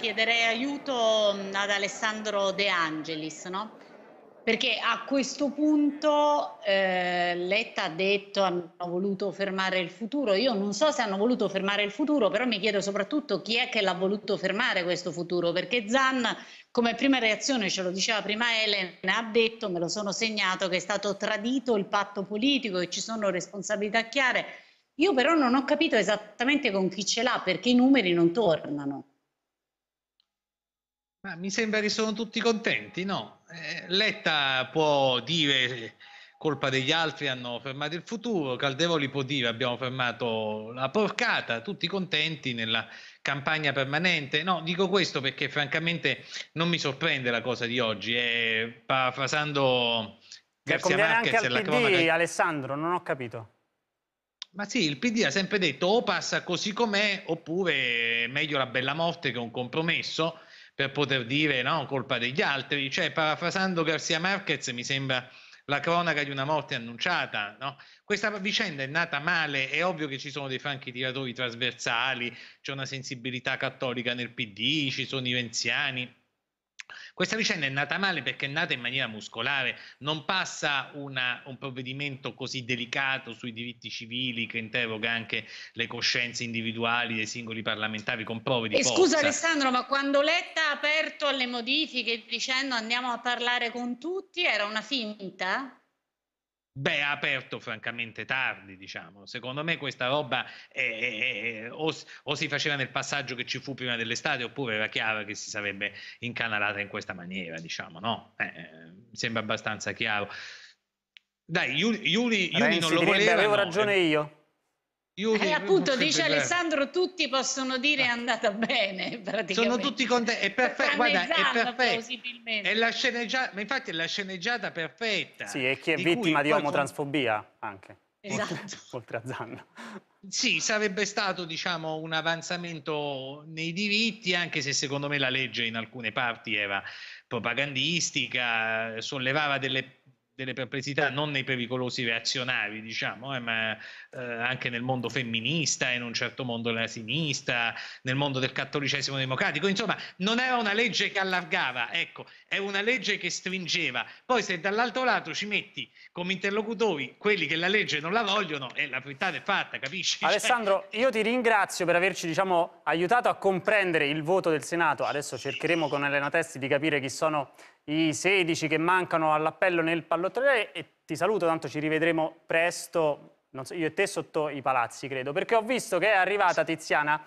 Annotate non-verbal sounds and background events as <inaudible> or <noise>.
chiederei aiuto ad Alessandro De Angelis, no? Perché a questo punto eh, Letta ha detto hanno voluto fermare il futuro. Io non so se hanno voluto fermare il futuro, però mi chiedo soprattutto chi è che l'ha voluto fermare questo futuro. Perché Zan, come prima reazione, ce lo diceva prima Elena, ha detto, me lo sono segnato, che è stato tradito il patto politico, che ci sono responsabilità chiare. Io però non ho capito esattamente con chi ce l'ha, perché i numeri non tornano. Ma mi sembra che sono tutti contenti, no? Eh, Letta può dire colpa degli altri hanno fermato il futuro, Caldevoli può dire abbiamo fermato la porcata, tutti contenti nella campagna permanente. No, dico questo perché francamente non mi sorprende la cosa di oggi, eh, parafrasando Garcia Marquez e la cronaca... Alessandro, non ho capito. Ma sì, il PD ha sempre detto o passa così com'è oppure meglio la bella morte che un compromesso per poter dire no, colpa degli altri. Cioè, parafrasando Garcia Marquez, mi sembra la cronaca di una morte annunciata. No? Questa vicenda è nata male, è ovvio che ci sono dei franchi tiratori trasversali, c'è una sensibilità cattolica nel PD, ci sono i venziani, questa vicenda è nata male perché è nata in maniera muscolare, non passa una, un provvedimento così delicato sui diritti civili che interroga anche le coscienze individuali dei singoli parlamentari con prove di e forza. Scusa Alessandro, ma quando Letta ha aperto alle modifiche dicendo andiamo a parlare con tutti, era una finta? Beh, ha aperto francamente tardi, diciamo. Secondo me questa roba eh, eh, eh o, o, si faceva nel passaggio che ci fu prima dell'estate, oppure era chiaro che si sarebbe incanalata in questa maniera, diciamo, no? Eh, sembra abbastanza chiaro. Dai, Iuli, Iuli non lo voleva. avevo ragione eh. io. Io eh, appunto dice bello. Alessandro tutti possono dire è eh. andata bene <laughs> sono tutti contenti è perfetto guarda è perfetto è la sceneggiata ma infatti è la sceneggiata perfetta sì e chi è di vittima di omotransfobia qualcuno... anche esatto <laughs> oltre a Zanna sì, sarebbe stato diciamo, un avanzamento nei diritti, anche se secondo me la legge in alcune parti era propagandistica, sollevava delle delle perplessità non nei pericolosi reazionari, diciamo, eh, ma eh, anche nel mondo femminista, in un certo mondo della sinistra, nel mondo del cattolicesimo democratico. Insomma, non era una legge che allargava, ecco, è una legge che stringeva. Poi se dall'altro lato ci metti come interlocutori quelli che la legge non la vogliono, eh, la frittata è fatta, capisci? Cioè, Alessandro, io ti ringrazio per averci, diciamo, aiutato a comprendere il voto del Senato. Adesso cercheremo con Elena Testi di capire chi sono i 16 che mancano all'appello nel pallottino Ottolere e ti saluto, tanto ci rivedremo presto, non so, io e te sotto i palazzi credo, perché ho visto che è arrivata Tiziana